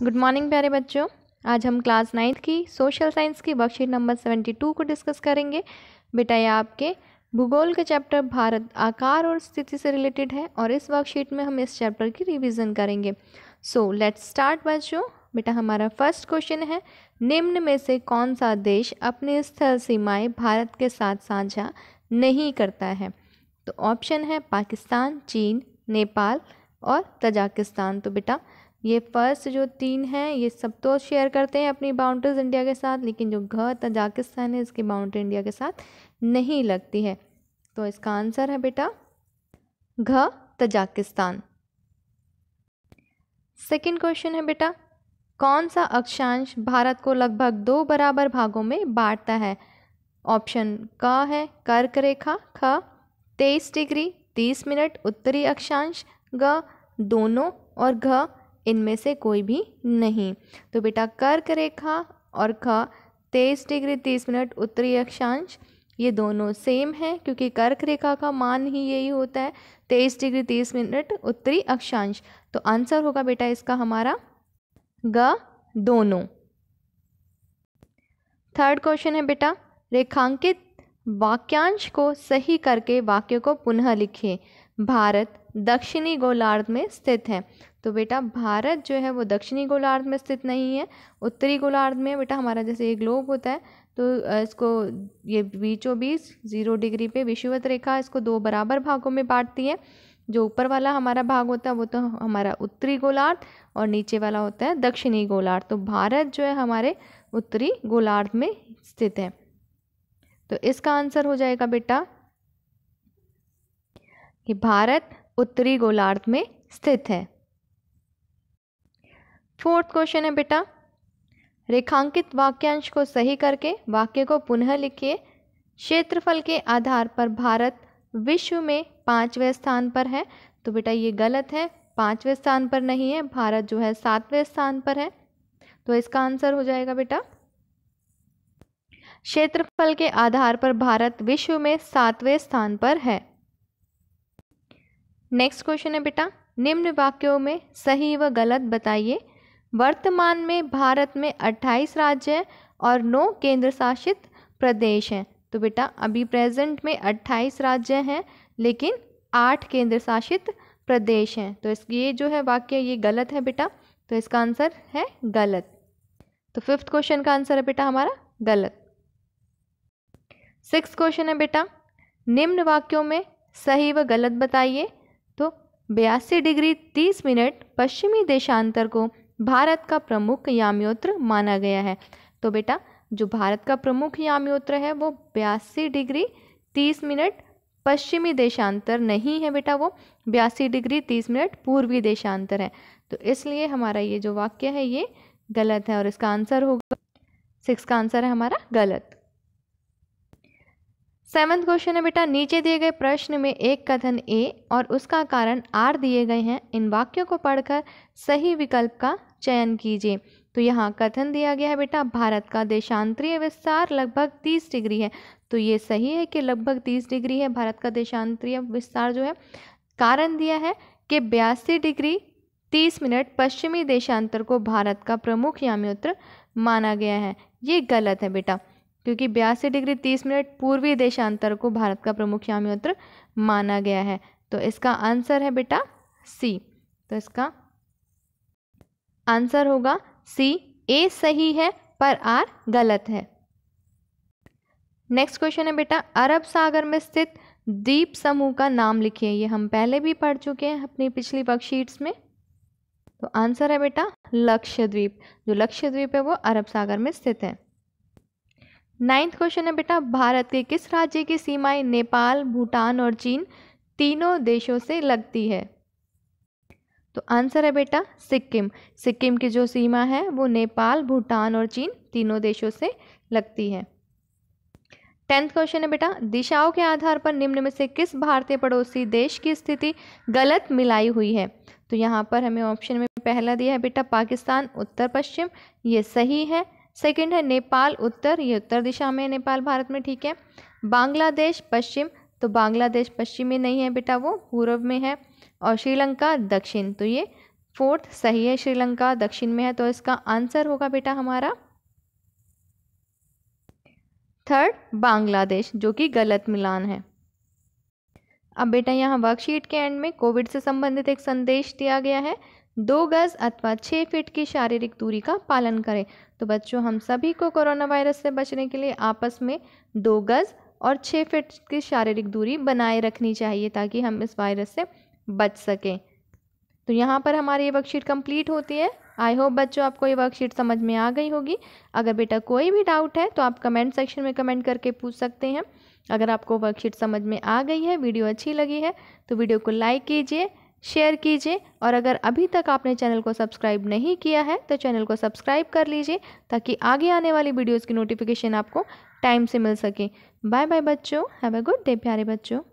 good morning प्यारे बच्चों आज हम क्लास नाइन्थ की सोशल साइंस की वर्कशीट नंबर सेवेंटी टू को डिस्कस करेंगे बेटा ये आपके भूगोल के चैप्टर भारत आकार और स्थिति से रिलेटेड है और इस वर्कशीट में हम इस चैप्टर की रिवीजन करेंगे सो लेट्स स्टार्ट बच्चों बेटा हमारा फर्स्ट क्वेश्चन है निम्न में से कौन सा देश अपनी स्थल सीमाएँ भारत के साथ साझा नहीं करता है तो ऑप्शन है पाकिस्तान चीन नेपाल और तजाकिस्तान तो बेटा ये फर्स्ट जो तीन हैं ये सब तो शेयर करते हैं अपनी बाउंड्रीज इंडिया के साथ लेकिन जो घ तजाकिस्तान है इसकी बाउंड्री इंडिया के साथ नहीं लगती है तो इसका आंसर है बेटा घ तजाकिस्तान सेकंड क्वेश्चन है बेटा कौन सा अक्षांश भारत को लगभग दो बराबर भागों में बांटता है ऑप्शन क है कर्क रेखा ख तेईस डिग्री तीस मिनट उत्तरी अक्षांश ग दोनों और घ इनमें से कोई भी नहीं तो बेटा कर्क रेखा और ख तेईस डिग्री तीस मिनट उत्तरी अक्षांश ये दोनों सेम हैं क्योंकि कर्क रेखा का मान ही यही होता है तेईस डिग्री तीस मिनट उत्तरी अक्षांश तो आंसर होगा बेटा इसका हमारा ग दोनों थर्ड क्वेश्चन है बेटा रेखांकित वाक्यांश को सही करके वाक्य को पुनः लिखें भारत दक्षिणी गोलार्ध में स्थित है तो बेटा भारत जो है वो दक्षिणी गोलार्ध में स्थित नहीं है उत्तरी गोलार्ध में बेटा हमारा जैसे ये ग्लोब होता है तो इसको ये बीचों बीच ज़ीरो डिग्री पे विषुवत रेखा इसको दो बराबर भागों में बांटती है जो ऊपर वाला हमारा भाग होता है वो तो हमारा उत्तरी गोलार्ध और नीचे वाला होता है दक्षिणी गोलार्ध तो भारत जो है हमारे उत्तरी गोलार्ध में स्थित है तो इसका आंसर हो जाएगा बेटा कि भारत उत्तरी गोलार्ध में स्थित है फोर्थ क्वेश्चन है बेटा रेखांकित वाक्यांश को सही करके वाक्य को पुनः लिखिए क्षेत्रफल के आधार पर भारत विश्व में पाँचवें स्थान पर है तो बेटा ये गलत है पाँचवें स्थान पर नहीं है भारत जो है सातवें स्थान पर है तो इसका आंसर हो जाएगा बेटा क्षेत्रफल के आधार पर भारत विश्व में सातवें स्थान पर है नेक्स्ट क्वेश्चन है बेटा निम्न वाक्यों में सही व गलत बताइए वर्तमान में भारत में 28 राज्य हैं और 9 केंद्र शासित प्रदेश हैं तो बेटा अभी प्रेजेंट में 28 राज्य हैं लेकिन 8 केंद्र शासित प्रदेश हैं तो इस ये जो है वाक्य ये गलत है बेटा तो इसका आंसर है गलत तो फिफ्थ क्वेश्चन का आंसर है बेटा हमारा गलत सिक्स क्वेश्चन है बेटा निम्न वाक्यों में सही व गलत बताइए तो बयासी डिग्री तीस मिनट पश्चिमी देशांतर को भारत का प्रमुख यामयोत्र माना गया है तो बेटा जो भारत का प्रमुख यामयोत्र है वो बयासी डिग्री तीस मिनट पश्चिमी देशांतर नहीं है बेटा वो बयासी डिग्री तीस मिनट पूर्वी देशांतर है तो इसलिए हमारा ये जो वाक्य है ये गलत है और इसका आंसर होगा सिक्स का आंसर है हमारा गलत सेवन्थ क्वेश्चन है बेटा नीचे दिए गए प्रश्न में एक कथन ए और उसका कारण आर दिए गए हैं इन वाक्यों को पढ़कर सही विकल्प का चयन कीजिए तो यहाँ कथन दिया गया है बेटा भारत का देशांतरीय विस्तार लगभग तीस डिग्री है तो ये सही है कि लगभग तीस डिग्री है भारत का देशांतरीय विस्तार जो है कारण दिया है कि बयासी डिग्री तीस मिनट पश्चिमी देशांतर को भारत का प्रमुख याम्योत्र माना गया है ये गलत है बेटा क्योंकि बयासी डिग्री तीस मिनट पूर्वी देशांतर को भारत का प्रमुख याम्योत्र माना गया है तो इसका आंसर है बेटा सी तो इसका आंसर होगा सी ए सही है पर आर गलत है नेक्स्ट क्वेश्चन है बेटा अरब सागर में स्थित द्वीप समूह का नाम लिखिए ये हम पहले भी पढ़ चुके हैं अपनी पिछली वर्कशीट्स में तो आंसर है बेटा लक्षद्वीप जो लक्षद्वीप है वो अरब सागर में स्थित है नाइन्थ क्वेश्चन है बेटा भारत के किस राज्य की सीमाएं नेपाल भूटान और चीन तीनों देशों से लगती है तो आंसर है बेटा सिक्किम सिक्किम की जो सीमा है वो नेपाल भूटान और चीन तीनों देशों से लगती है टेंथ क्वेश्चन है बेटा दिशाओं के आधार पर निम्न में से किस भारतीय पड़ोसी देश की स्थिति गलत मिलाई हुई है तो यहाँ पर हमें ऑप्शन में पहला दिया है बेटा पाकिस्तान उत्तर पश्चिम ये सही है सेकंड है नेपाल उत्तर ये उत्तर दिशा में नेपाल भारत में ठीक है बांग्लादेश पश्चिम तो बांग्लादेश पश्चिम में नहीं है बेटा वो पूर्व में है और श्रीलंका दक्षिण तो ये फोर्थ सही है श्रीलंका दक्षिण में है तो इसका आंसर होगा बेटा हमारा थर्ड बांग्लादेश जो कि गलत मिलान है अब बेटा यहाँ वर्कशीट के एंड में कोविड से संबंधित एक संदेश दिया गया है दो गज अथवा छः फीट की शारीरिक दूरी का पालन करें तो बच्चों हम सभी को कोरोना वायरस से बचने के लिए आपस में दो गज और छः फीट की शारीरिक दूरी बनाए रखनी चाहिए ताकि हम इस वायरस से बच सकें तो यहाँ पर हमारी ये वर्कशीट कंप्लीट होती है आई होप बच्चों आपको ये वर्कशीट समझ में आ गई होगी अगर बेटा कोई भी डाउट है तो आप कमेंट सेक्शन में कमेंट करके पूछ सकते हैं अगर आपको वर्कशीट समझ में आ गई है वीडियो अच्छी लगी है तो वीडियो को लाइक कीजिए शेयर कीजिए और अगर अभी तक आपने चैनल को सब्सक्राइब नहीं किया है तो चैनल को सब्सक्राइब कर लीजिए ताकि आगे आने वाली वीडियोज़ की नोटिफिकेशन आपको टाइम से मिल सके बाय बाय बच्चों हैव अ गुड डे प्यारे बच्चों